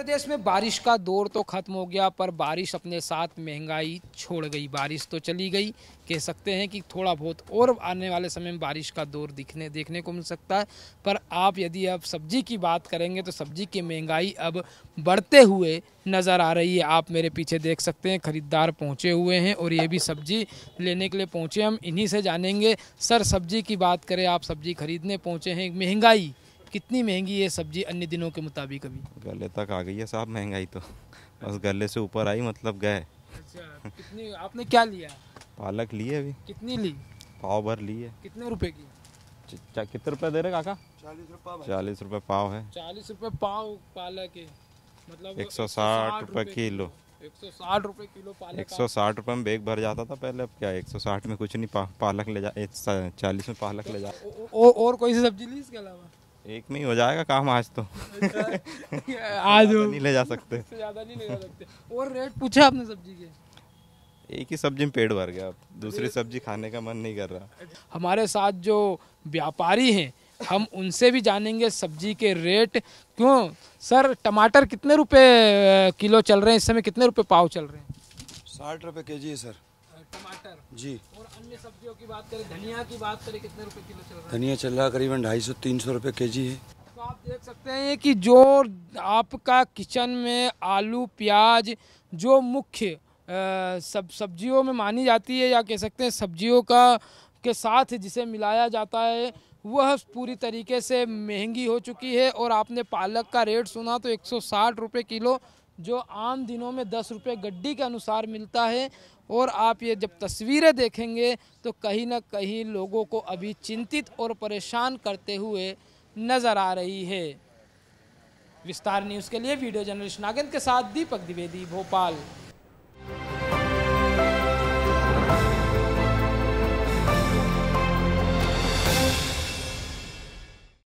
प्रदेश में बारिश का दौर तो खत्म हो गया पर बारिश अपने साथ महंगाई छोड़ गई बारिश तो चली गई कह सकते हैं कि थोड़ा बहुत और आने वाले समय में बारिश का दौर दिखने देखने को मिल सकता है पर आप यदि अब सब्जी की बात करेंगे तो सब्जी की महंगाई अब बढ़ते हुए नज़र आ रही है आप मेरे पीछे देख सकते हैं ख़रीदार पहुँचे हुए हैं और ये भी सब्जी लेने के लिए पहुँचे हम इन्हीं से जानेंगे सर सब्जी की बात करें आप सब्जी खरीदने पहुँचे हैं महंगाई कितनी महंगी है सब्जी अन्य दिनों के मुताबिक अभी गले तक आ गई है साहब महंगाई तो बस गले से ऊपर आई मतलब गए अच्छा कितनी आपने क्या लिया पालक ली है अभी कितनी ली पाव भर ली है कितने रुपए की कितने रुपए दे रहे काका चालीस रुपए पाव है चालीस रुपए पाव पालक है मतलब एक सौ साठ रुपए किलो एक सौ साठ रुपए किलो पालक एक सौ साठ रुपए में बैग भर जाता था पहले अब क्या एक सौ साठ में कुछ नहीं पा, पालक ले जा चालीस में पालक ले जा तो और कोई सी सब्जी ली इसके अलावा एक में ही हो जाएगा काम आज तो अच्छा। आज नहीं ले जा सकते ज़्यादा नहीं ले जा सकते और रेट पूछा आपने सब्जी के एक ही सब्जी में पेट भर गया दूसरी सब्जी खाने का मन नहीं कर रहा हमारे साथ जो व्यापारी हैं हम उनसे भी जानेंगे सब्जी के रेट क्यों सर टमाटर कितने रुपए किलो चल रहे हैं इस समय कितने रुपए पाव चल रहे हैं साठ रुपए के जी है सर टमाटर जी और अन्य सब्जियों की बात करें धनिया की बात करें कितने रुपए किलो चल रहा है धनिया चल रहा है करीबन ढाई सौ तीन सौ रुपये के जी है तो आप देख सकते हैं कि जो आपका किचन में आलू प्याज जो मुख्य सब सब्जियों में मानी जाती है या कह सकते हैं सब्जियों का के साथ जिसे मिलाया जाता है वह पूरी तरीके से महंगी हो चुकी है और आपने पालक का रेट सुना तो एक सौ किलो जो आम दिनों में दस रुपये गड्डी के अनुसार मिलता है और आप ये जब तस्वीरें देखेंगे तो कहीं ना कहीं लोगों को अभी चिंतित और परेशान करते हुए नज़र आ रही है विस्तार न्यूज़ के लिए वीडियो जर्नलिस्ट नागेंद्र के साथ दीपक द्विवेदी भोपाल